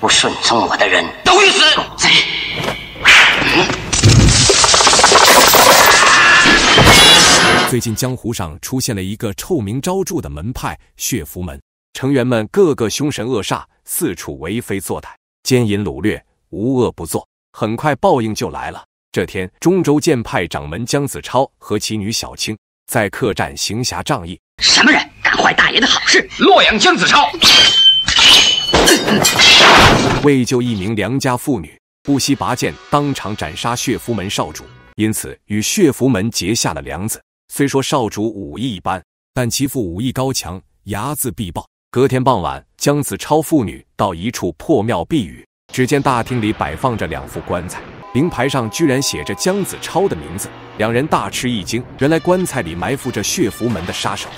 不顺从我的人都会死。贼！最近江湖上出现了一个臭名昭著的门派——血符门，成员们个个凶神恶煞，四处为非作歹，奸淫掳掠，无恶不作。很快报应就来了。这天，中州剑派掌门江子超和其女小青在客栈行侠仗义。什么人敢坏大爷的好事？洛阳江子超。为救一名良家妇女，不惜拔剑当场斩杀血符门少主，因此与血符门结下了梁子。虽说少主武艺一般，但其父武艺高强，睚眦必报。隔天傍晚，姜子超父女到一处破庙避雨，只见大厅里摆放着两副棺材，灵牌上居然写着姜子超的名字，两人大吃一惊。原来棺材里埋伏着血符门的杀手。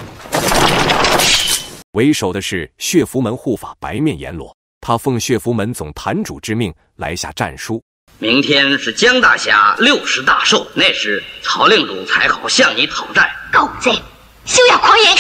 为首的是血符门护法白面阎罗，他奉血符门总坛主之命来下战书。明天是江大侠六十大寿，那时曹令主才好向你讨债。狗贼，休要狂言！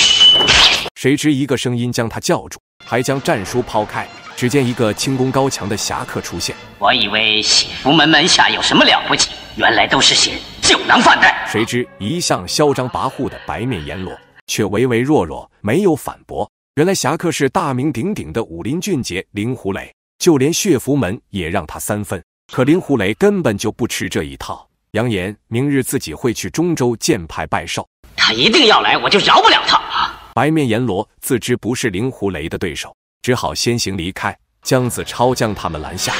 谁知一个声音将他叫住，还将战书抛开。只见一个轻功高强的侠客出现。我以为血符门门下有什么了不起，原来都是些酒囊饭袋。谁知一向嚣张跋扈的白面阎罗，却唯唯诺诺，没有反驳。原来侠客是大名鼎鼎的武林俊杰林狐雷，就连血符门也让他三分。可林狐雷根本就不吃这一套，扬言明日自己会去中州剑派拜寿。他一定要来，我就饶不了他！白面阎罗自知不是林狐雷的对手，只好先行离开。姜子超将他们拦下。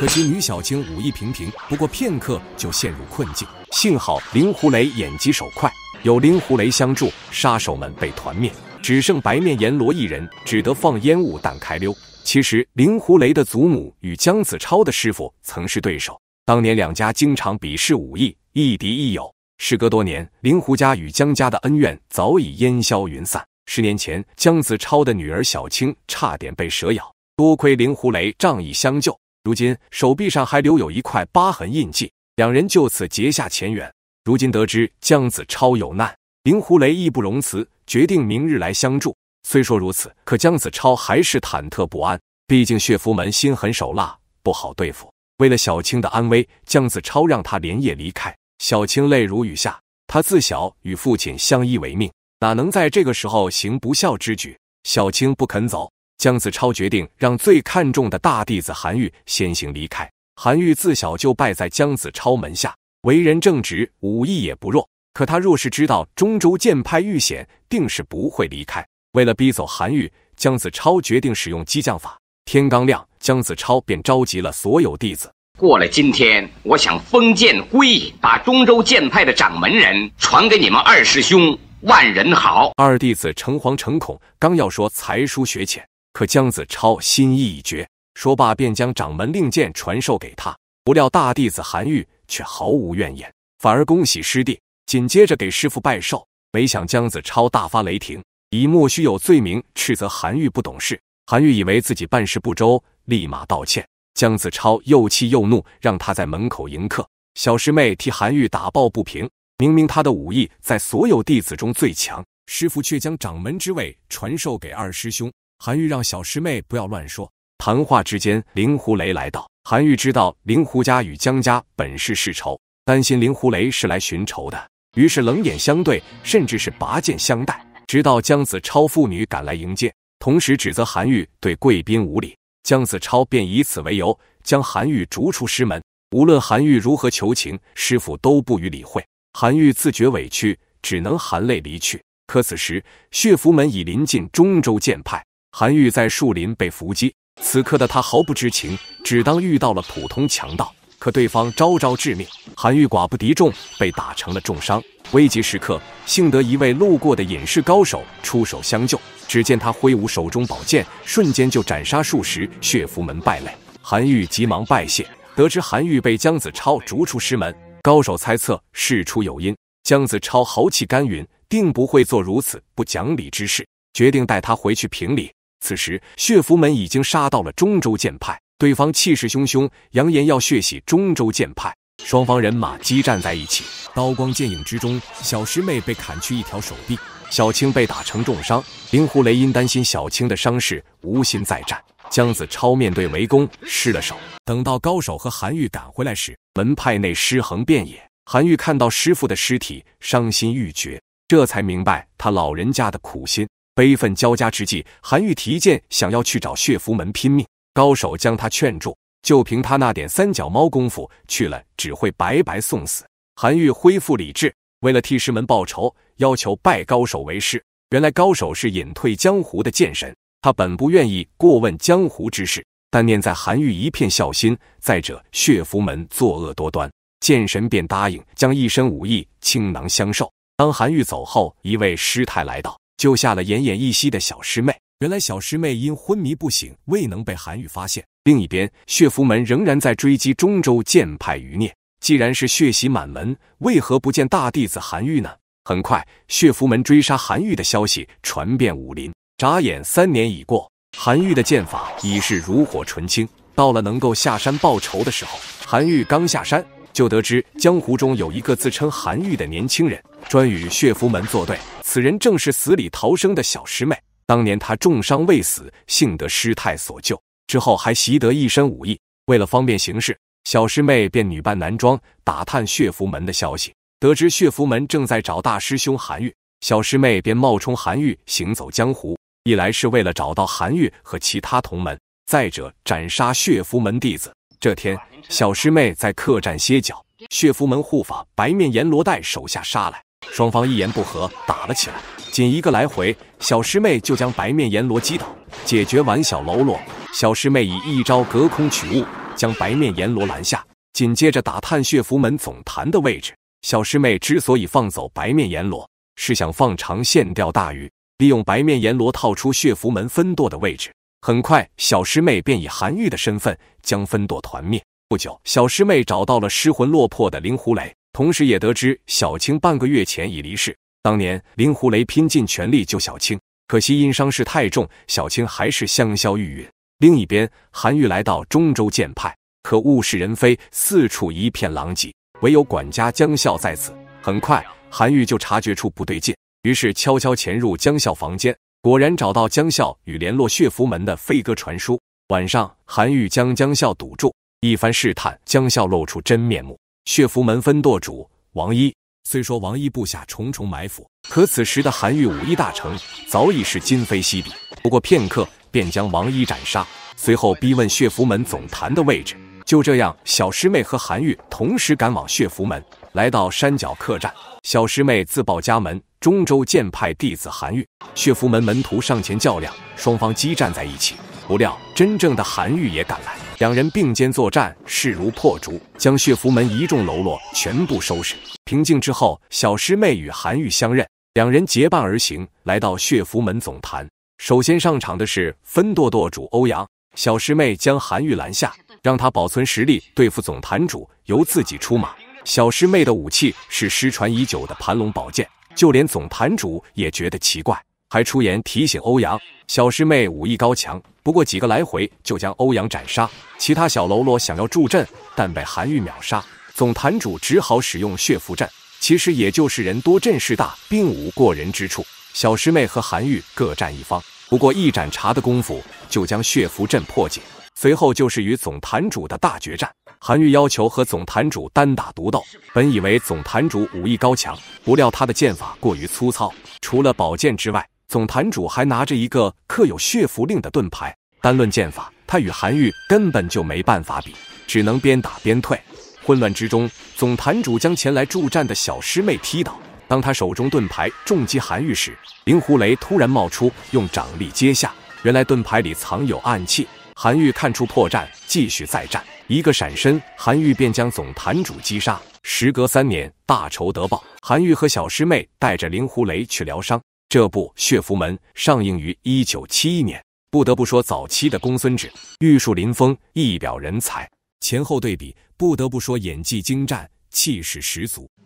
可惜女小青武艺平平，不过片刻就陷入困境。幸好令狐雷眼疾手快，有令狐雷相助，杀手们被团灭，只剩白面阎罗一人，只得放烟雾弹开溜。其实令狐雷的祖母与姜子超的师傅曾是对手，当年两家经常比试武艺，亦敌亦友。时隔多年，令狐家与姜家的恩怨早已烟消云散。十年前，姜子超的女儿小青差点被蛇咬，多亏令狐雷仗义相救。如今手臂上还留有一块疤痕印记，两人就此结下前缘。如今得知姜子超有难，令狐雷义不容辞，决定明日来相助。虽说如此，可姜子超还是忐忑不安，毕竟血符门心狠手辣，不好对付。为了小青的安危，姜子超让他连夜离开。小青泪如雨下，他自小与父亲相依为命，哪能在这个时候行不孝之举？小青不肯走。姜子超决定让最看重的大弟子韩愈先行离开。韩愈自小就拜在姜子超门下，为人正直，武艺也不弱。可他若是知道中州剑派遇险，定是不会离开。为了逼走韩愈，姜子超决定使用激将法。天刚亮，姜子超便召集了所有弟子。过了今天，我想封剑归，把中州剑派的掌门人传给你们二师兄万人豪。二弟子诚惶诚恐，刚要说才疏学浅。可姜子超心意已决，说罢便将掌门令箭传授给他。不料大弟子韩愈却毫无怨言，反而恭喜师弟，紧接着给师傅拜寿。没想姜子超大发雷霆，以莫须有罪名斥责韩愈不懂事。韩愈以为自己办事不周，立马道歉。姜子超又气又怒，让他在门口迎客。小师妹替韩愈打抱不平，明明他的武艺在所有弟子中最强，师傅却将掌门之位传授给二师兄。韩愈让小师妹不要乱说。谈话之间，令狐雷来到。韩愈知道令狐家与江家本是世仇，担心令狐雷是来寻仇的，于是冷眼相对，甚至是拔剑相待。直到姜子超父女赶来迎接，同时指责韩愈对贵宾无礼，姜子超便以此为由将韩愈逐出师门。无论韩愈如何求情，师傅都不予理会。韩愈自觉委屈，只能含泪离去。可此时，血符门已临近中州剑派。韩愈在树林被伏击，此刻的他毫不知情，只当遇到了普通强盗。可对方招招致命，韩愈寡不敌众，被打成了重伤。危急时刻，幸得一位路过的隐士高手出手相救。只见他挥舞手中宝剑，瞬间就斩杀数十血符门败类。韩愈急忙拜谢，得知韩愈被姜子超逐出师门，高手猜测事出有因。姜子超豪气干云，定不会做如此不讲理之事，决定带他回去评理。此时，血符门已经杀到了中州剑派，对方气势汹汹，扬言要血洗中州剑派。双方人马激战在一起，刀光剑影之中，小师妹被砍去一条手臂，小青被打成重伤。令狐雷因担心小青的伤势，无心再战。姜子超面对围攻，失了手。等到高手和韩愈赶回来时，门派内尸横遍野。韩愈看到师傅的尸体，伤心欲绝，这才明白他老人家的苦心。悲愤交加之际，韩愈提剑想要去找血符门拼命，高手将他劝住。就凭他那点三脚猫功夫，去了只会白白送死。韩愈恢复理智，为了替师门报仇，要求拜高手为师。原来高手是隐退江湖的剑神，他本不愿意过问江湖之事，但念在韩愈一片孝心，再者血符门作恶多端，剑神便答应将一身武艺倾囊相授。当韩愈走后，一位师太来到。救下了奄奄一息的小师妹。原来小师妹因昏迷不醒，未能被韩愈发现。另一边，血符门仍然在追击中州剑派余孽。既然是血洗满门，为何不见大弟子韩愈呢？很快，血符门追杀韩愈的消息传遍武林。眨眼三年已过，韩愈的剑法已是炉火纯青。到了能够下山报仇的时候，韩愈刚下山，就得知江湖中有一个自称韩愈的年轻人。专与血符门作对，此人正是死里逃生的小师妹。当年她重伤未死，幸得师太所救，之后还习得一身武艺。为了方便行事，小师妹便女扮男装，打探血符门的消息。得知血符门正在找大师兄韩愈，小师妹便冒充韩愈行走江湖。一来是为了找到韩愈和其他同门，再者斩杀血符门弟子。这天，小师妹在客栈歇脚，血符门护法白面阎罗带手下杀来。双方一言不合，打了起来。仅一个来回，小师妹就将白面阎罗击倒。解决完小喽啰，小师妹以一招隔空取物，将白面阎罗拦下。紧接着打探血符门总坛的位置。小师妹之所以放走白面阎罗，是想放长线钓大鱼，利用白面阎罗套出血符门分舵的位置。很快，小师妹便以韩愈的身份将分舵团灭。不久，小师妹找到了失魂落魄的灵狐雷。同时，也得知小青半个月前已离世。当年，林狐雷拼尽全力救小青，可惜因伤势太重，小青还是香消玉殒。另一边，韩愈来到中州剑派，可物是人非，四处一片狼藉，唯有管家江笑在此。很快，韩愈就察觉出不对劲，于是悄悄潜入江笑房间，果然找到江笑与联络血符门的飞鸽传书。晚上，韩愈将江笑堵住，一番试探，江笑露出真面目。血符门分舵主王一虽说王一部下重重埋伏，可此时的韩愈武艺大成，早已是今非昔比。不过片刻，便将王一斩杀，随后逼问血符门总坛的位置。就这样，小师妹和韩愈同时赶往血符门，来到山脚客栈，小师妹自报家门：中州剑派弟子韩愈。血符门门徒上前较量，双方激战在一起。不料，真正的韩愈也赶来。两人并肩作战，势如破竹，将血符门一众喽啰全部收拾。平静之后，小师妹与韩愈相认，两人结伴而行，来到血符门总坛。首先上场的是分舵舵主欧阳。小师妹将韩愈拦下，让他保存实力，对付总坛主，由自己出马。小师妹的武器是失传已久的盘龙宝剑，就连总坛主也觉得奇怪。还出言提醒欧阳小师妹武艺高强，不过几个来回就将欧阳斩杀。其他小喽啰想要助阵，但被韩愈秒杀。总坛主只好使用血符阵，其实也就是人多阵势大，并无过人之处。小师妹和韩愈各占一方，不过一盏茶的功夫就将血符阵破解。随后就是与总坛主的大决战。韩愈要求和总坛主单打独斗。本以为总坛主武艺高强，不料他的剑法过于粗糙，除了宝剑之外。总坛主还拿着一个刻有血符令的盾牌，单论剑法，他与韩愈根本就没办法比，只能边打边退。混乱之中，总坛主将前来助战的小师妹踢倒。当他手中盾牌重击韩愈时，令狐雷突然冒出，用掌力接下。原来盾牌里藏有暗器。韩愈看出破绽，继续再战。一个闪身，韩愈便将总坛主击杀。时隔三年，大仇得报。韩愈和小师妹带着令狐雷去疗伤。这部《血符门》上映于一九七一年，不得不说，早期的公孙止玉树临风，一表人才。前后对比，不得不说演技精湛，气势十足。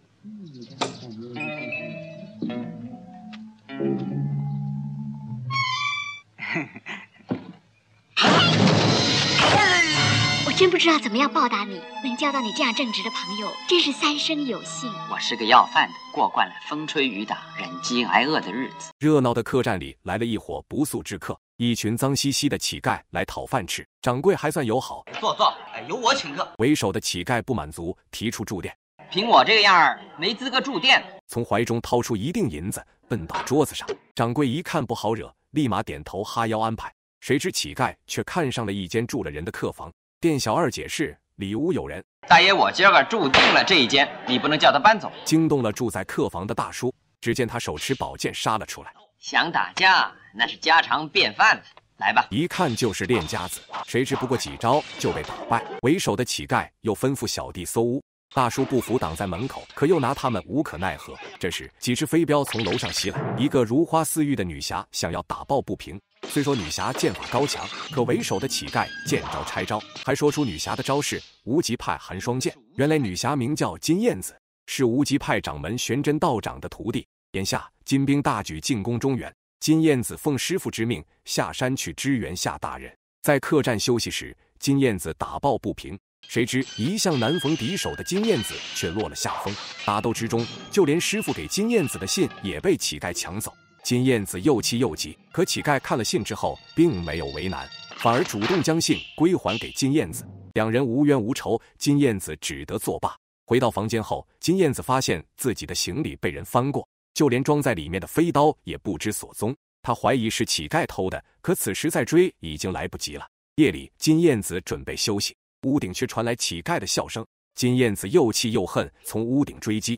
真不知道怎么样报答你，能交到你这样正直的朋友，真是三生有幸。我是个要饭的，过惯了风吹雨打、忍饥挨饿的日子。热闹的客栈里来了一伙不速之客，一群脏兮兮的乞丐来讨饭吃。掌柜还算友好，坐坐，哎，由我请客。为首的乞丐不满足，提出住店。凭我这个样儿，没资格住店。从怀中掏出一锭银子，奔到桌子上。掌柜一看不好惹，立马点头哈腰安排。谁知乞丐却看上了一间住了人的客房。店小二解释：“里屋有人，大爷，我今儿个住定了这一间，你不能叫他搬走。”惊动了住在客房的大叔，只见他手持宝剑杀了出来。想打架那是家常便饭了，来吧！一看就是练家子，谁知不过几招就被打败。为首的乞丐又吩咐小弟搜屋，大叔不服，挡在门口，可又拿他们无可奈何。这时，几只飞镖从楼上袭来，一个如花似玉的女侠想要打抱不平。虽说女侠剑法高强，可为首的乞丐见招拆招，还说出女侠的招式——无极派寒霜剑。原来女侠名叫金燕子，是无极派掌门玄真道长的徒弟。眼下金兵大举进攻中原，金燕子奉师傅之命下山去支援夏大人。在客栈休息时，金燕子打抱不平，谁知一向难逢敌手的金燕子却落了下风。打斗之中，就连师傅给金燕子的信也被乞丐抢走。金燕子又气又急，可乞丐看了信之后，并没有为难，反而主动将信归还给金燕子。两人无冤无仇，金燕子只得作罢。回到房间后，金燕子发现自己的行李被人翻过，就连装在里面的飞刀也不知所踪。他怀疑是乞丐偷的，可此时再追已经来不及了。夜里，金燕子准备休息，屋顶却传来乞丐的笑声。金燕子又气又恨，从屋顶追击，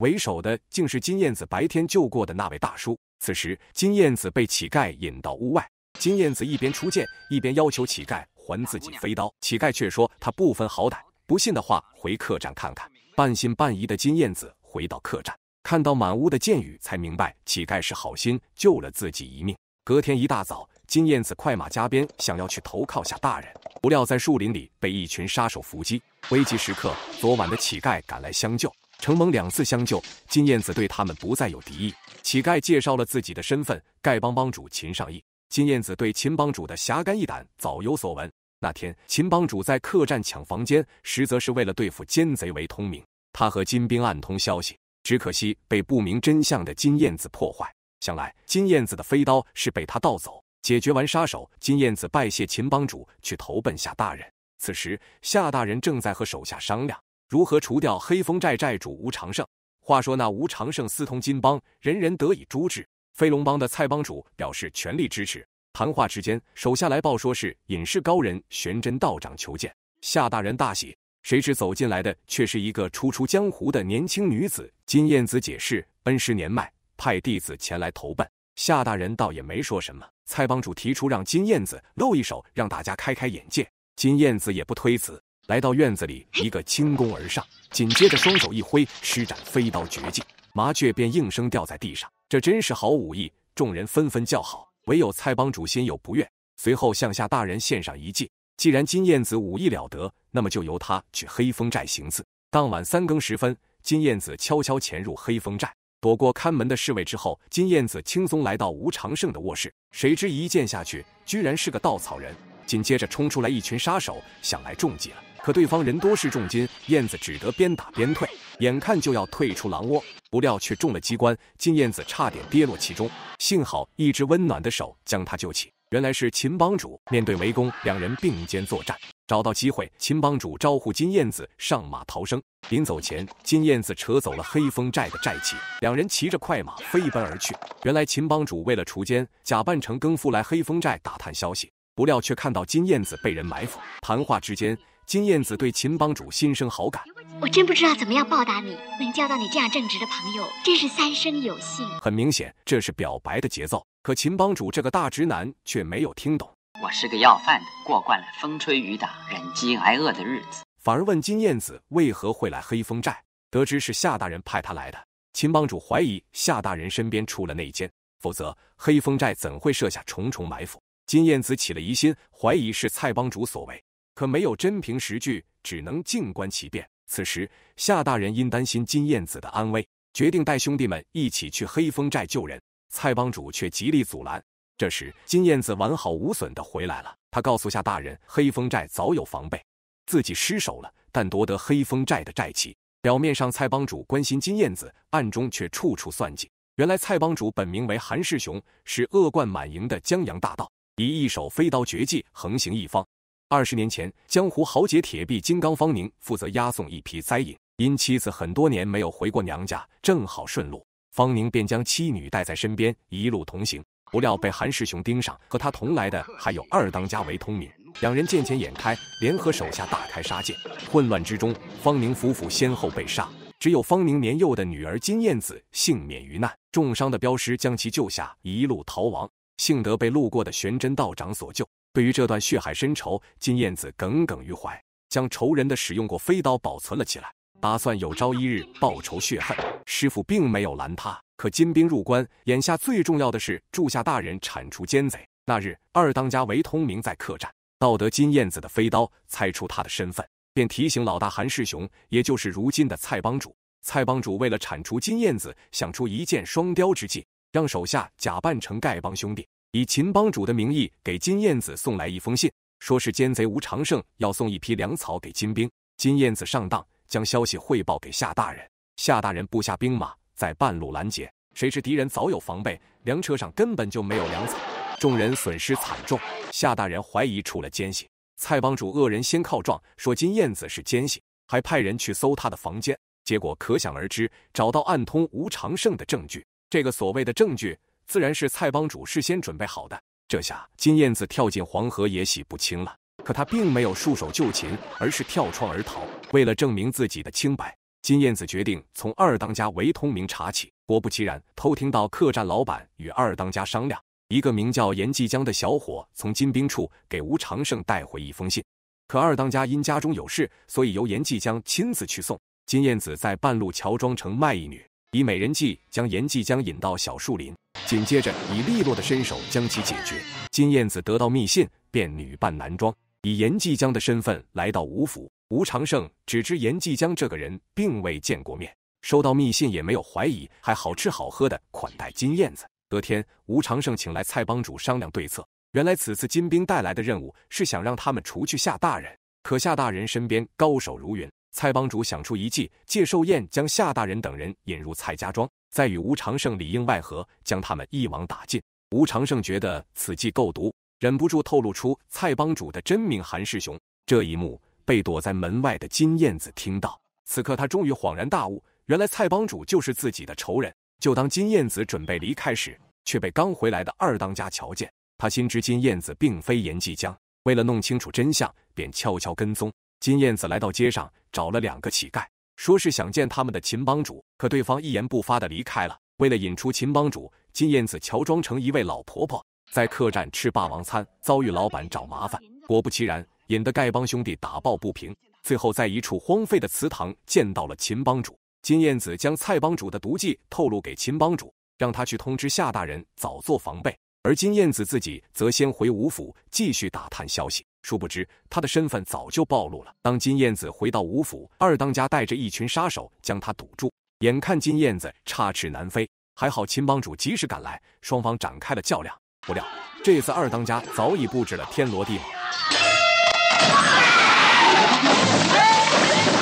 为首的竟是金燕子白天救过的那位大叔。此时，金燕子被乞丐引到屋外，金燕子一边出剑，一边要求乞丐还自己飞刀，乞丐却说他不分好歹，不信的话回客栈看看。半信半疑的金燕子回到客栈，看到满屋的箭雨，才明白乞丐是好心救了自己一命。隔天一大早，金燕子快马加鞭，想要去投靠下大人。不料在树林里被一群杀手伏击，危急时刻，昨晚的乞丐赶来相救，承蒙两次相救，金燕子对他们不再有敌意。乞丐介绍了自己的身份，丐帮帮主秦尚义。金燕子对秦帮主的侠肝义胆早有所闻。那天，秦帮主在客栈抢房间，实则是为了对付奸贼为通明。他和金兵暗通消息，只可惜被不明真相的金燕子破坏。想来，金燕子的飞刀是被他盗走。解决完杀手，金燕子拜谢秦帮主，去投奔夏大人。此时夏大人正在和手下商量如何除掉黑风寨寨主吴长胜。话说那吴长胜私通金帮，人人得以诛之。飞龙帮的蔡帮主表示全力支持。谈话之间，手下来报说是隐士高人玄真道长求见。夏大人大喜，谁知走进来的却是一个初出江湖的年轻女子。金燕子解释，恩师年迈，派弟子前来投奔。夏大人倒也没说什么。蔡帮主提出让金燕子露一手，让大家开开眼界。金燕子也不推辞，来到院子里，一个轻功而上，紧接着双手一挥，施展飞刀绝技，麻雀便应声掉在地上。这真是好武艺，众人纷纷叫好，唯有蔡帮主心有不愿。随后向夏大人献上一计：既然金燕子武艺了得，那么就由他去黑风寨行刺。当晚三更时分，金燕子悄悄潜入黑风寨。躲过看门的侍卫之后，金燕子轻松来到吴长胜的卧室，谁知一剑下去，居然是个稻草人。紧接着冲出来一群杀手，想来中计了。可对方人多是重金，燕子只得边打边退，眼看就要退出狼窝，不料却中了机关，金燕子差点跌落其中，幸好一只温暖的手将她救起。原来是秦帮主面对围攻，两人并肩作战，找到机会，秦帮主招呼金燕子上马逃生。临走前，金燕子扯走了黑风寨的寨旗，两人骑着快马飞奔而去。原来秦帮主为了锄奸，假扮成耕夫来黑风寨打探消息，不料却看到金燕子被人埋伏。谈话之间，金燕子对秦帮主心生好感。我真不知道怎么样报答你，能交到你这样正直的朋友，真是三生有幸。很明显，这是表白的节奏。可秦帮主这个大直男却没有听懂。我是个要饭的，过惯了风吹雨打、忍饥挨饿的日子，反而问金燕子为何会来黑风寨。得知是夏大人派他来的，秦帮主怀疑夏大人身边出了内奸，否则黑风寨怎会设下重重埋伏？金燕子起了疑心，怀疑是蔡帮主所为，可没有真凭实据，只能静观其变。此时，夏大人因担心金燕子的安危，决定带兄弟们一起去黑风寨救人。蔡帮主却极力阻拦。这时，金燕子完好无损的回来了。他告诉夏大人，黑风寨早有防备，自己失手了，但夺得黑风寨的寨旗。表面上，蔡帮主关心金燕子，暗中却处处算计。原来，蔡帮主本名为韩世雄，是恶贯满盈的江洋大盗，以一手飞刀绝技横行一方。二十年前，江湖豪杰铁臂金刚方宁负责押送一批灾银，因妻子很多年没有回过娘家，正好顺路，方宁便将妻女带在身边，一路同行。不料被韩世雄盯上，和他同来的还有二当家韦通明，两人见钱眼开，联合手下大开杀戒。混乱之中，方宁夫妇先后被杀，只有方宁年幼的女儿金燕子幸免于难。重伤的镖师将其救下，一路逃亡，幸得被路过的玄真道长所救。对于这段血海深仇，金燕子耿耿于怀，将仇人的使用过飞刀保存了起来，打算有朝一日报仇雪恨。师傅并没有拦他，可金兵入关，眼下最重要的是助下大人铲除奸贼。那日，二当家韦通明在客栈盗得金燕子的飞刀，猜出他的身份，便提醒老大韩世雄，也就是如今的蔡帮主。蔡帮主为了铲除金燕子，想出一箭双雕之计，让手下假扮成丐帮兄弟。以秦帮主的名义给金燕子送来一封信，说是奸贼吴长胜要送一批粮草给金兵。金燕子上当，将消息汇报给夏大人。夏大人布下兵马在半路拦截，谁知敌人早有防备，粮车上根本就没有粮草，众人损失惨重。夏大人怀疑出了奸细，蔡帮主恶人先告状，说金燕子是奸细，还派人去搜他的房间，结果可想而知，找到暗通吴长胜的证据。这个所谓的证据。自然是蔡帮主事先准备好的。这下金燕子跳进黄河也洗不清了。可他并没有束手就擒，而是跳窗而逃。为了证明自己的清白，金燕子决定从二当家韦通明查起。果不其然，偷听到客栈老板与二当家商量，一个名叫严继江的小伙从金兵处给吴长胜带回一封信。可二当家因家中有事，所以由严继江亲自去送。金燕子在半路乔装成卖艺女。以美人计将严继江引到小树林，紧接着以利落的身手将其解决。金燕子得到密信，便女扮男装，以严继江的身份来到吴府。吴长胜只知严继江这个人，并未见过面，收到密信也没有怀疑，还好吃好喝的款待金燕子。隔天，吴长胜请来蔡帮主商量对策。原来此次金兵带来的任务是想让他们除去夏大人，可夏大人身边高手如云。蔡帮主想出一计，借寿宴将夏大人等人引入蔡家庄，再与吴长胜里应外合，将他们一网打尽。吴长胜觉得此计够毒，忍不住透露出蔡帮主的真名韩世雄。这一幕被躲在门外的金燕子听到，此刻他终于恍然大悟，原来蔡帮主就是自己的仇人。就当金燕子准备离开时，却被刚回来的二当家瞧见，他心知金燕子并非严继江，为了弄清楚真相，便悄悄跟踪。金燕子来到街上，找了两个乞丐，说是想见他们的秦帮主，可对方一言不发的离开了。为了引出秦帮主，金燕子乔装成一位老婆婆，在客栈吃霸王餐，遭遇老板找麻烦。果不其然，引得丐帮兄弟打抱不平，最后在一处荒废的祠堂见到了秦帮主。金燕子将蔡帮主的毒计透露给秦帮主，让他去通知夏大人早做防备，而金燕子自己则先回吴府继续打探消息。殊不知，他的身份早就暴露了。当金燕子回到吴府，二当家带着一群杀手将他堵住，眼看金燕子插翅难飞，还好秦帮主及时赶来，双方展开了较量。不料，这次二当家早已布置了天罗地网，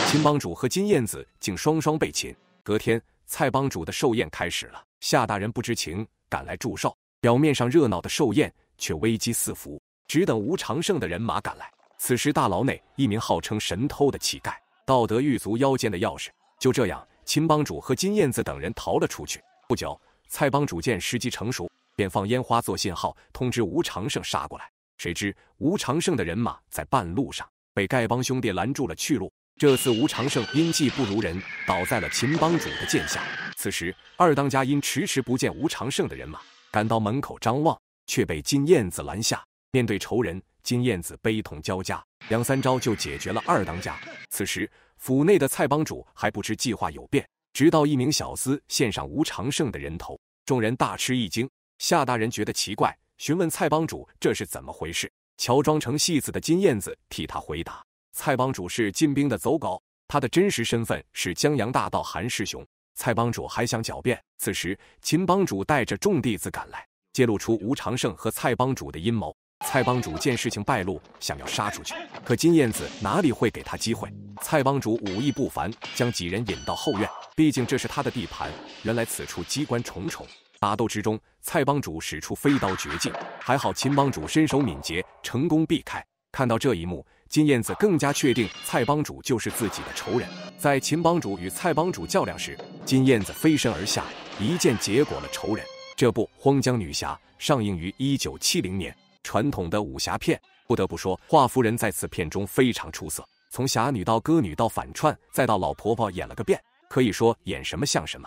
秦帮主和金燕子竟双双被擒。隔天，蔡帮主的寿宴开始了，夏大人不知情，赶来祝寿。表面上热闹的寿宴，却危机四伏。只等吴长胜的人马赶来。此时大牢内，一名号称神偷的乞丐盗得狱卒腰间的钥匙，就这样，秦帮主和金燕子等人逃了出去。不久，蔡帮主见时机成熟，便放烟花做信号，通知吴长胜杀过来。谁知吴长胜的人马在半路上被丐帮兄弟拦住了去路。这次吴长胜因技不如人，倒在了秦帮主的剑下。此时，二当家因迟迟不见吴长胜的人马，赶到门口张望，却被金燕子拦下。面对仇人金燕子悲痛交加，两三招就解决了二当家。此时府内的蔡帮主还不知计划有变，直到一名小厮献上吴长胜的人头，众人大吃一惊。夏大人觉得奇怪，询问蔡帮主这是怎么回事。乔装成戏子的金燕子替他回答：蔡帮主是金兵的走狗，他的真实身份是江洋大盗韩世雄。蔡帮主还想狡辩，此时秦帮主带着众弟子赶来，揭露出吴长胜和蔡帮主的阴谋。蔡帮主见事情败露，想要杀出去，可金燕子哪里会给他机会？蔡帮主武艺不凡，将几人引到后院，毕竟这是他的地盘。原来此处机关重重，打斗之中，蔡帮主使出飞刀绝技，还好秦帮主身手敏捷，成功避开。看到这一幕，金燕子更加确定蔡帮主就是自己的仇人。在秦帮主与蔡帮主较量时，金燕子飞身而下，一剑结果了仇人。这部《荒江女侠》上映于一九七零年。传统的武侠片，不得不说，华夫人在此片中非常出色。从侠女到歌女到反串，再到老婆婆，演了个遍，可以说演什么像什么。